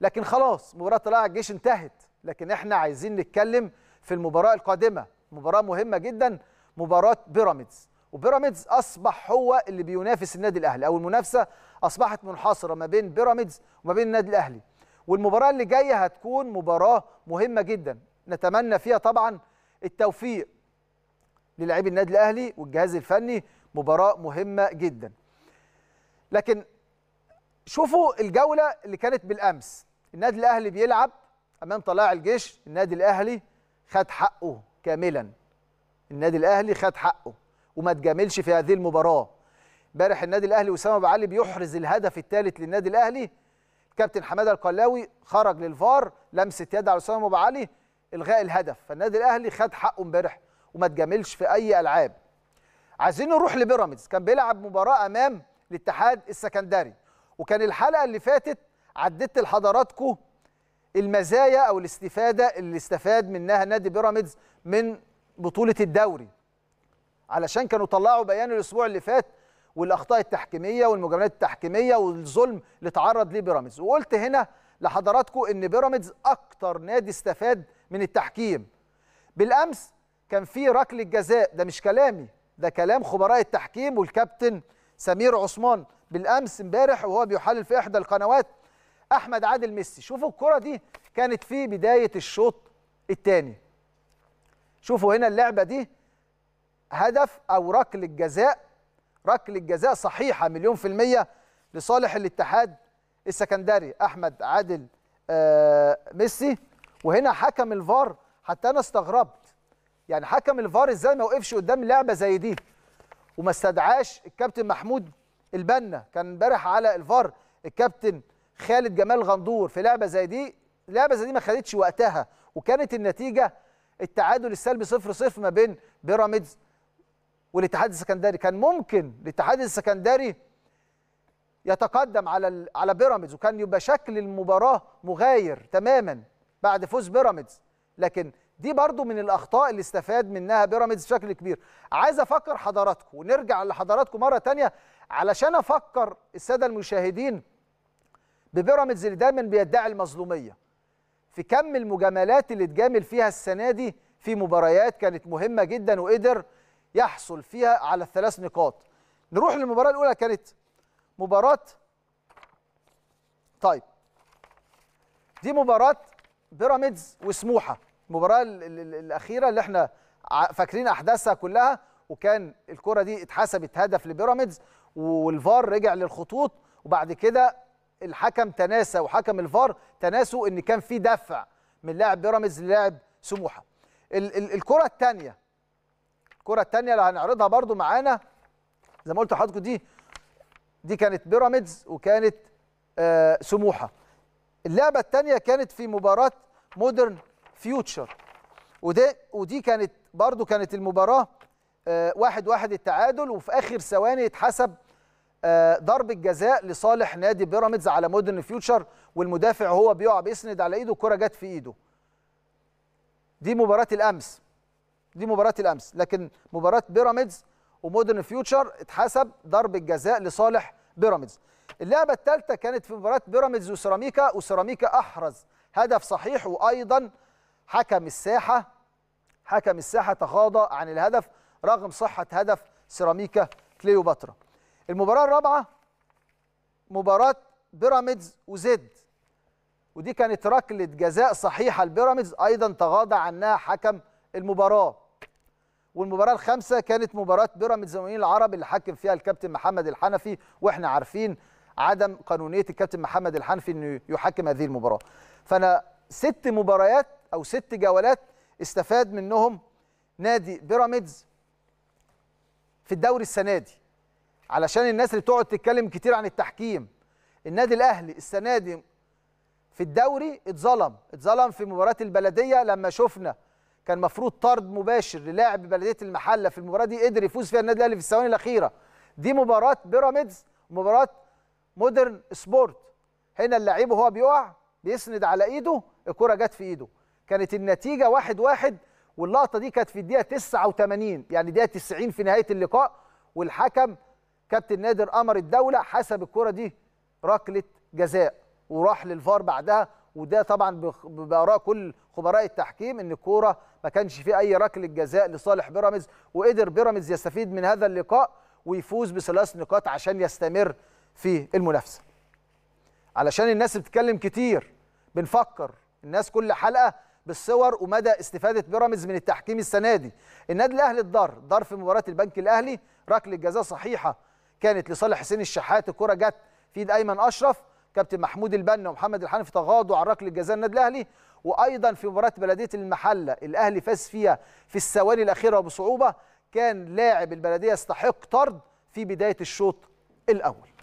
لكن خلاص مباراه طلائع الجيش انتهت لكن احنا عايزين نتكلم في المباراه القادمه مباراه مهمه جدا مباراه بيراميدز وبيراميدز اصبح هو اللي بينافس النادي الاهلي او المنافسه اصبحت منحصره ما بين بيراميدز وما بين النادي الاهلي والمباراه اللي جايه هتكون مباراه مهمه جدا نتمنى فيها طبعا التوفيق للاعبي النادي الاهلي والجهاز الفني مباراه مهمه جدا لكن شوفوا الجوله اللي كانت بالامس النادي الاهلي بيلعب امام طلائع الجيش النادي الاهلي خد حقه كاملا النادي الاهلي خد حقه وما تجاملش في هذه المباراه امبارح النادي الاهلي وسام ابو علي بيحرز الهدف الثالث للنادي الاهلي كابتن حماده القلاوي خرج للفار لمسه يد على وسام ابو علي الغاء الهدف فالنادي الاهلي خد حقه امبارح وما تجاملش في اي العاب عايزين نروح لبيراميدز كان بيلعب مباراه امام الاتحاد السكندري وكان الحلقه اللي فاتت عددت لحضراتكم المزايا او الاستفاده اللي استفاد منها نادي بيراميدز من بطوله الدوري علشان كانوا طلعوا بيان الاسبوع اللي فات والاخطاء التحكيميه والمجاملات التحكيميه والظلم اللي تعرض ليه بيراميدز وقلت هنا لحضراتكم ان بيراميدز اكتر نادي استفاد من التحكيم بالامس كان في ركله جزاء ده مش كلامي ده كلام خبراء التحكيم والكابتن سمير عثمان بالامس امبارح وهو بيحلل في احدى القنوات احمد عادل ميسي شوفوا الكره دي كانت في بدايه الشوط الثاني شوفوا هنا اللعبه دي هدف او ركله جزاء ركله جزاء صحيحه مليون في الميه لصالح الاتحاد السكندري احمد عادل آه ميسي وهنا حكم الفار حتى انا استغربت يعني حكم الفار ازاي ما وقفش قدام لعبه زي دي وما استدعاش الكابتن محمود البنا كان امبارح على الفار الكابتن خالد جمال غندور في لعبه زي دي لعبه زي دي ما خدتش وقتها وكانت النتيجه التعادل السلبي 0 0 ما بين بيراميدز والاتحاد السكندري كان ممكن الاتحاد السكندري يتقدم على على بيراميدز وكان يبقى شكل المباراه مغاير تماما بعد فوز بيراميدز لكن دي برضو من الاخطاء اللي استفاد منها بيراميدز بشكل كبير عايز افكر حضراتكم ونرجع لحضراتكم مره ثانيه علشان افكر الساده المشاهدين ببيراميدز اللي دايما بيدعي المظلوميه في كم المجاملات اللي اتجامل فيها السنه دي في مباريات كانت مهمه جدا وقدر يحصل فيها على الثلاث نقاط نروح للمباراه الاولى كانت مباراه طيب دي مباراه بيراميدز وسموحه المباراه الاخيره اللي احنا فاكرين احداثها كلها وكان الكره دي اتحسبت هدف لبيراميدز والفار رجع للخطوط وبعد كده الحكم تناسى وحكم الفار تناسوا ان كان في دفع من لاعب بيراميدز للاعب سموحه الكره الثانيه الكره الثانيه اللي هنعرضها برده معانا زي ما قلت لحضراتكم دي دي كانت بيراميدز وكانت آه سموحه اللعبه الثانيه كانت في مباراه مودرن فيوتشر وده ودي كانت برضو كانت المباراه آه واحد واحد التعادل وفي اخر ثواني اتحسب آه، ضربه جزاء لصالح نادي بيراميدز على مودرن فيوتشر والمدافع هو بيقع بيسند على ايده الكره جت في ايده دي مباراه الامس دي مباراه الامس لكن مباراه بيراميدز ومودرن فيوتشر اتحسب ضربه جزاء لصالح بيراميدز اللعبه الثالثه كانت في مباراه بيراميدز وسيراميكا وسيراميكا احرز هدف صحيح وايضا حكم الساحه حكم الساحه تغاضى عن الهدف رغم صحه هدف سيراميكا كليوباترا المباراه الرابعه مباراه بيراميدز وزد ودي كانت ركله جزاء صحيحه لبيراميدز ايضا تغاضى عنها حكم المباراه والمباراه الخامسه كانت مباراه بيراميدز والمقاولين العرب اللي حكم فيها الكابتن محمد الحنفي واحنا عارفين عدم قانونيه الكابتن محمد الحنفي انه يحكم هذه المباراه فانا ست مباريات او ست جولات استفاد منهم نادي بيراميدز في الدوري السنه دي علشان الناس اللي بتقعد تتكلم كتير عن التحكيم النادي الاهلي السنه دي في الدوري اتظلم اتظلم في مباراه البلديه لما شفنا كان مفروض طرد مباشر للاعب بلديه المحله في المباراه دي قدر يفوز فيها النادي الاهلي في الثواني الاخيره دي مباراه بيراميدز مباراه مودرن سبورت هنا اللعيب وهو بيقع بيسند على ايده الكره جت في ايده كانت النتيجه 1-1 واحد واحد واللقطه دي كانت في الدقيقه 89 يعني دقيقه 90 في نهايه اللقاء والحكم كابتن نادر امر الدوله حسب الكره دي ركله جزاء وراح للفار بعدها وده طبعا باراء كل خبراء التحكيم ان الكوره ما كانش فيه اي ركله جزاء لصالح بيراميدز وقدر بيراميدز يستفيد من هذا اللقاء ويفوز بثلاث نقاط عشان يستمر في المنافسه. علشان الناس بتتكلم كتير بنفكر الناس كل حلقه بالصور ومدى استفاده بيراميدز من التحكيم السنه دي. النادي الاهلي اتضر ضر في مباراه البنك الاهلي ركله جزاء صحيحه كانت لصالح حسين الشحات الكره جت في ايد ايمن اشرف كابتن محمود البنا ومحمد الحنفي تغاضوا عن ركله جزاء النادي الاهلي وايضا في مباراه بلديه المحله الاهلي فاز فيها في الثواني الاخيره وبصعوبه كان لاعب البلديه يستحق طرد في بدايه الشوط الاول